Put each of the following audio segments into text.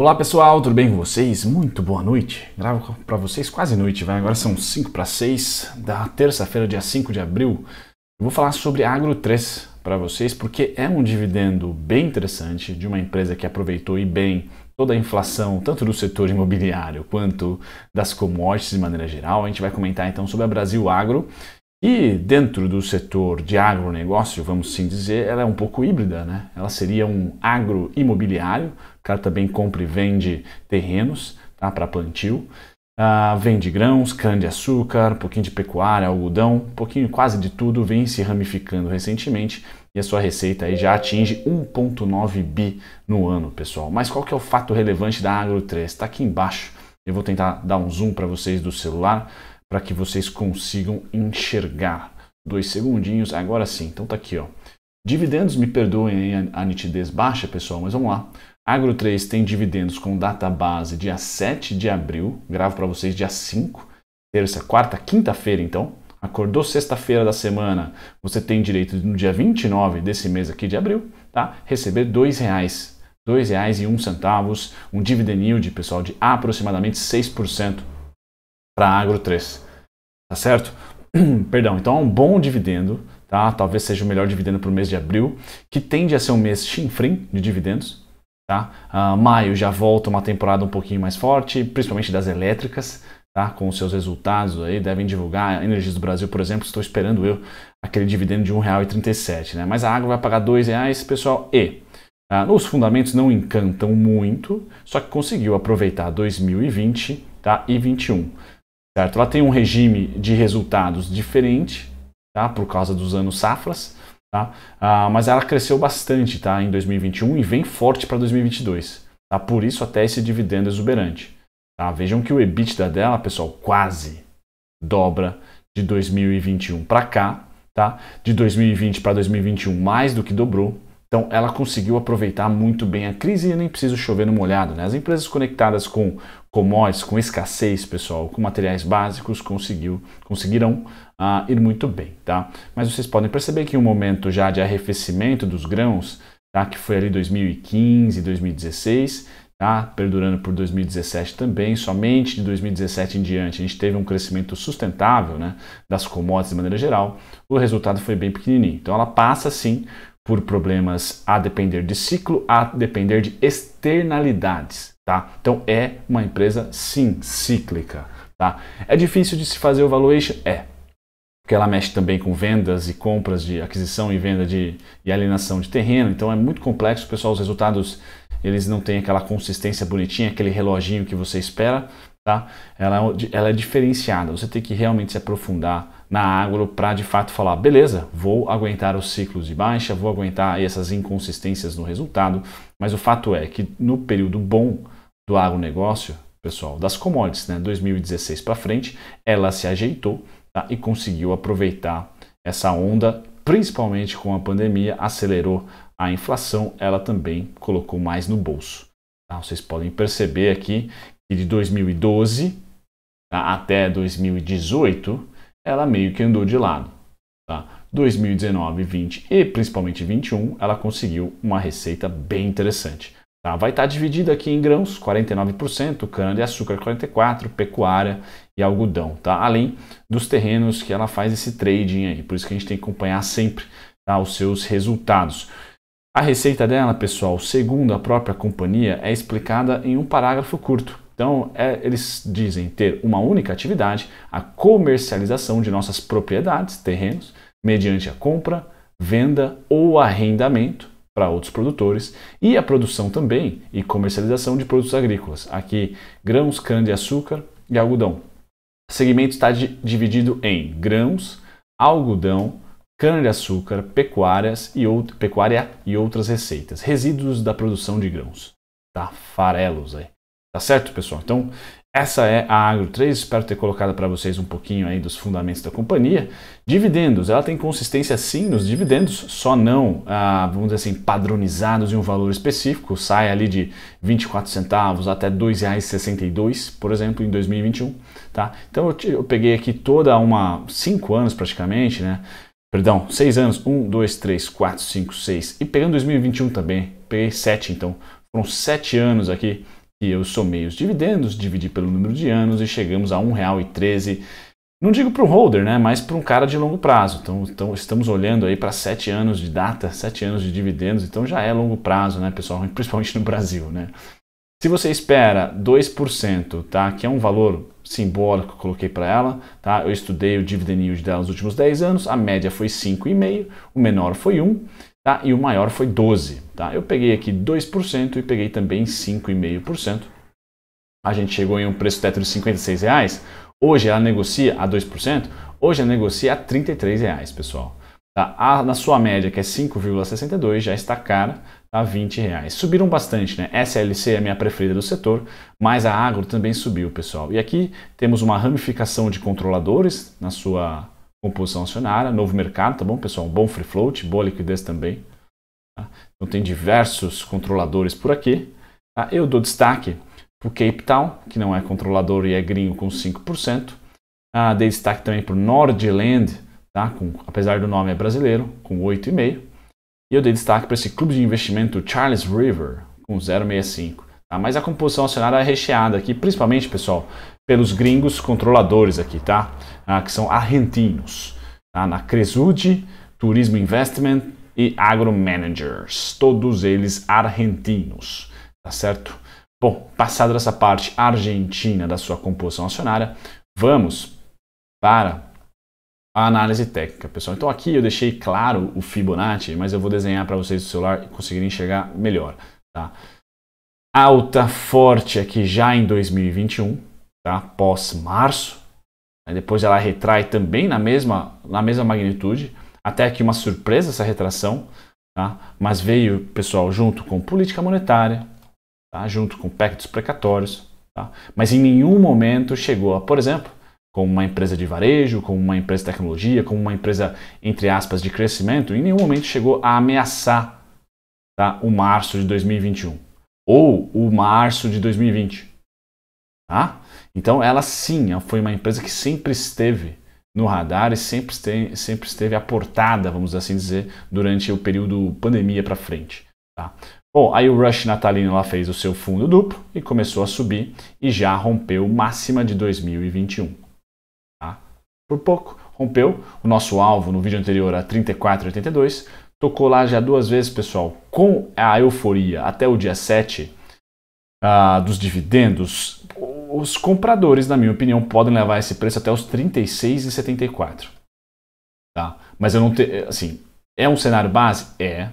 Olá pessoal, tudo bem com vocês? Muito boa noite. Gravo para vocês quase noite, vai. Agora são 5 para 6 da terça-feira, dia 5 de abril. Eu vou falar sobre Agro 3 para vocês porque é um dividendo bem interessante de uma empresa que aproveitou e bem toda a inflação, tanto do setor imobiliário quanto das commodities de maneira geral. A gente vai comentar então sobre a Brasil Agro e dentro do setor de agronegócio, vamos sim dizer, ela é um pouco híbrida, né? Ela seria um agroimobiliário, o cara também compra e vende terrenos tá, para plantio, uh, vende grãos, cana-de-açúcar, um pouquinho de pecuária, algodão, um pouquinho quase de tudo, vem se ramificando recentemente e a sua receita aí já atinge 1,9 bi no ano, pessoal. Mas qual que é o fato relevante da Agro 3? Está aqui embaixo. Eu vou tentar dar um zoom para vocês do celular para que vocês consigam enxergar. Dois segundinhos, agora sim. Então tá aqui, ó. Dividendos, me perdoem a nitidez baixa, pessoal, mas vamos lá. Agro 3 tem dividendos com data base dia 7 de abril, gravo para vocês dia 5, terça, quarta, quinta-feira, então. Acordou sexta-feira da semana, você tem direito no dia 29 desse mês aqui de abril, tá? Receber R$ 2,00, R$ 2,01, um dividend yield, pessoal, de aproximadamente 6% para Agro 3. Tá certo? Perdão, então é um bom dividendo, tá? Talvez seja o melhor dividendo para o mês de abril, que tende a ser um mês chinfrim de dividendos, tá? Uh, maio já volta uma temporada um pouquinho mais forte, principalmente das elétricas, tá? Com os seus resultados aí, devem divulgar. A Energias do Brasil, por exemplo, estou esperando eu aquele dividendo de R$1,37. né? Mas a água vai pagar R$2,00, reais, pessoal, e ah, os fundamentos não encantam muito, só que conseguiu aproveitar 2020 tá? e 21 certo? Ela tem um regime de resultados diferente, tá? Por causa dos anos safras, tá? Ah, mas ela cresceu bastante, tá? Em 2021 e vem forte para 2022, tá? Por isso até esse dividendo exuberante, tá? Vejam que o EBITDA dela, pessoal, quase dobra de 2021 para cá, tá? De 2020 para 2021 mais do que dobrou, então, ela conseguiu aproveitar muito bem a crise e nem preciso chover no molhado. Né? As empresas conectadas com commodities, com escassez, pessoal, com materiais básicos, conseguiu, conseguiram ah, ir muito bem. Tá? Mas vocês podem perceber que um momento já de arrefecimento dos grãos, tá? que foi ali 2015, 2016, tá? perdurando por 2017 também, somente de 2017 em diante a gente teve um crescimento sustentável né? das commodities de maneira geral, o resultado foi bem pequenininho. Então ela passa sim por problemas a depender de ciclo, a depender de externalidades, tá? Então é uma empresa sim cíclica, tá? É difícil de se fazer o valuation? É. Porque ela mexe também com vendas e compras de aquisição e venda de e alienação de terreno, então é muito complexo, pessoal, os resultados eles não têm aquela consistência bonitinha, aquele reloginho que você espera, tá? Ela, é ela é diferenciada, você tem que realmente se aprofundar na agro para de fato falar, beleza, vou aguentar os ciclos de baixa, vou aguentar essas inconsistências no resultado, mas o fato é que no período bom do agronegócio, pessoal, das commodities, né, 2016 para frente, ela se ajeitou tá, e conseguiu aproveitar essa onda, principalmente com a pandemia, acelerou a inflação, ela também colocou mais no bolso. Tá? Vocês podem perceber aqui que de 2012 tá, até 2018 ela meio que andou de lado. Tá? 2019, 20 e principalmente 21, ela conseguiu uma receita bem interessante. Tá? Vai estar tá dividida aqui em grãos, 49%, cana de açúcar 44%, pecuária e algodão, tá? Além dos terrenos que ela faz esse trading aí. Por isso que a gente tem que acompanhar sempre tá? os seus resultados. A receita dela, pessoal, segundo a própria companhia, é explicada em um parágrafo curto. Então, é, eles dizem ter uma única atividade, a comercialização de nossas propriedades, terrenos, mediante a compra, venda ou arrendamento para outros produtores e a produção também e comercialização de produtos agrícolas, aqui grãos, cana-de-açúcar e algodão. O segmento está dividido em grãos, algodão, cana-de-açúcar, pecuárias e out pecuária e outras receitas, resíduos da produção de grãos, tá? Farelos aí. Tá certo, pessoal? Então, essa é a Agro 3. Espero ter colocado para vocês um pouquinho aí dos fundamentos da companhia. Dividendos, ela tem consistência sim nos dividendos, só não, ah, vamos dizer assim, padronizados em um valor específico. Sai ali de 24 centavos até R$ 2,62, por exemplo, em 2021. Tá? Então, eu, te, eu peguei aqui toda uma. 5 anos praticamente, né? Perdão, 6 anos. 1, 2, 3, 4, 5, 6. E pegando 2021 também, peguei 7, então. Foram 7 anos aqui e eu somei os dividendos, dividi pelo número de anos e chegamos a R$1,13. Não digo para o holder, né, mas para um cara de longo prazo. Então, então estamos olhando aí para 7 anos de data, 7 anos de dividendos, então já é longo prazo, né, pessoal, principalmente no Brasil, né? Se você espera 2%, tá, que é um valor simbólico que eu coloquei para ela, tá? Eu estudei o dividend yield dela nos últimos 10 anos, a média foi 5,5, o menor foi 1 tá? e o maior foi 12. Tá? Eu peguei aqui 2% e peguei também 5,5%. A gente chegou em um preço teto de R$ reais. Hoje ela negocia a 2%, hoje ela negocia a R$ reais, pessoal. Tá? A, na sua média, que é 5,62, já está cara, tá 20 reais. Subiram bastante, né? SLC é a minha preferida do setor, mas a agro também subiu, pessoal. E aqui temos uma ramificação de controladores na sua composição acionária, novo mercado, tá bom, pessoal? Um bom free float, boa liquidez também. Tá? Então tem diversos controladores por aqui. Tá? Eu dou destaque para o Cape Town, que não é controlador e é gringo com 5%. Ah, tá? dei destaque também para o Nordland, tá? com, apesar do nome é brasileiro, com 8,5%. E eu dei destaque para esse clube de investimento Charles River, com 0,65%. Tá? Mas a composição acionária é recheada aqui, principalmente, pessoal, pelos gringos controladores aqui, tá? Ah, que são argentinos. Tá? Na Cresude, Turismo Investment e Agro Managers. Todos eles argentinos, tá certo? Bom, passada essa parte argentina da sua composição acionária, vamos para a análise técnica, pessoal. Então aqui eu deixei claro o Fibonacci, mas eu vou desenhar para vocês do celular e conseguirem enxergar melhor, tá? alta forte aqui já em 2021, tá? pós março. Né? Depois ela retrai também na mesma, na mesma magnitude. Até aqui uma surpresa essa retração, tá? mas veio, pessoal, junto com política monetária, tá? junto com pactos precatórios. Tá? Mas em nenhum momento chegou por exemplo, com uma empresa de varejo, com uma empresa de tecnologia, com uma empresa, entre aspas, de crescimento, em nenhum momento chegou a ameaçar tá? o março de 2021 ou o março de 2020. Tá? Então ela sim foi uma empresa que sempre esteve no radar e sempre, esteve, sempre esteve aportada, vamos assim dizer, durante o período pandemia para frente. Tá? Bom, aí o Rush Natalino lá fez o seu fundo duplo e começou a subir e já rompeu máxima de 2021. Tá? Por pouco, rompeu o nosso alvo no vídeo anterior a 34,82, Tocou lá já duas vezes, pessoal, com a euforia até o dia 7 uh, ah, dos dividendos. Os compradores, na minha opinião, podem levar esse preço até os 36,74. Tá? Mas eu não tenho. Assim, é um cenário base? É,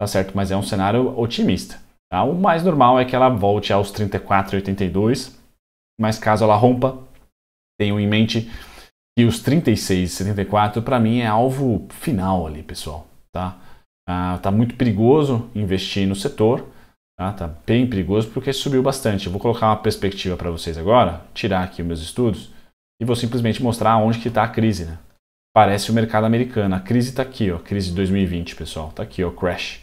tá certo? Mas é um cenário otimista. Tá? O mais normal é que ela volte aos 34,82. Mas caso ela rompa, tenham em mente que os 36,74 para mim é alvo final ali, pessoal. Tá? Está ah, muito perigoso investir no setor. Está tá bem perigoso porque subiu bastante. Eu vou colocar uma perspectiva para vocês agora, tirar aqui meus estudos e vou simplesmente mostrar onde que está a crise. Né? Parece o mercado americano. A crise está aqui, ó, crise de 2020, pessoal. Está aqui, ó, crash.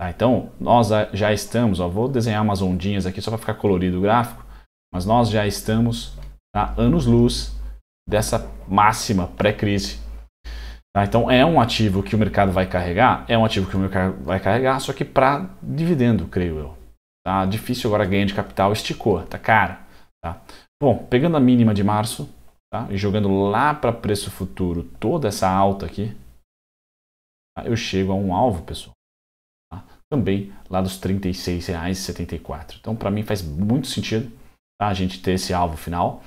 Tá, então, nós já estamos, ó, vou desenhar umas ondinhas aqui só para ficar colorido o gráfico, mas nós já estamos a anos-luz dessa máxima pré-crise Tá? Então é um ativo que o mercado vai carregar, é um ativo que o mercado vai carregar, só que para dividendo, creio eu. Tá? Difícil agora ganhar de capital, esticou, tá cara. Tá? Bom, pegando a mínima de março tá? e jogando lá para preço futuro toda essa alta aqui, tá? eu chego a um alvo, pessoal tá? também lá dos R$ 36,74. Então, para mim faz muito sentido tá? a gente ter esse alvo final.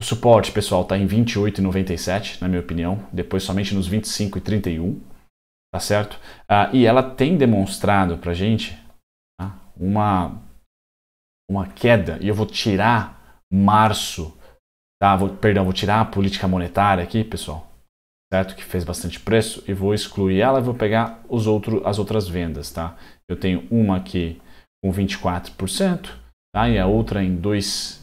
O suporte, pessoal, está em 28,97, na minha opinião, depois somente nos 25,31, tá certo? Ah, e ela tem demonstrado para gente tá? uma, uma queda, e eu vou tirar março, tá? Vou, perdão, vou tirar a política monetária aqui, pessoal, certo? Que fez bastante preço, e vou excluir ela e vou pegar os outro, as outras vendas, tá? Eu tenho uma aqui com 24%, tá? E a outra em 2%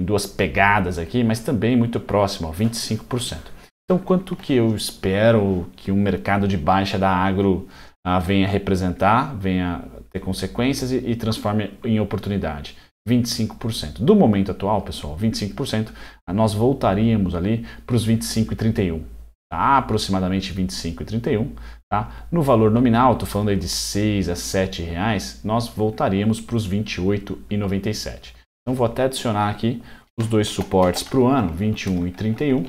em duas pegadas aqui, mas também muito próximo, ó, 25%. Então, quanto que eu espero que um mercado de baixa da agro ah, venha representar, venha ter consequências e, e transforme em oportunidade? 25%. Do momento atual, pessoal, 25%, ah, nós voltaríamos ali para os 25 e 31, tá? aproximadamente 25 e 31. Tá? No valor nominal, estou falando aí de 6 a 7 reais, nós voltaríamos para os 28 e 97. Então vou até adicionar aqui os dois suportes para o ano, 21 e 31,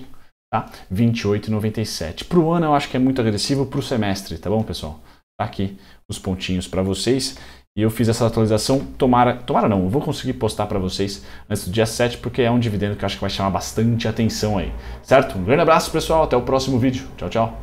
tá? 28 e Para o ano eu acho que é muito agressivo para o semestre, tá bom, pessoal? Tá aqui os pontinhos para vocês. E eu fiz essa atualização, tomara, tomara não, eu vou conseguir postar para vocês antes do dia 7, porque é um dividendo que eu acho que vai chamar bastante atenção aí, certo? Um grande abraço, pessoal, até o próximo vídeo. Tchau, tchau.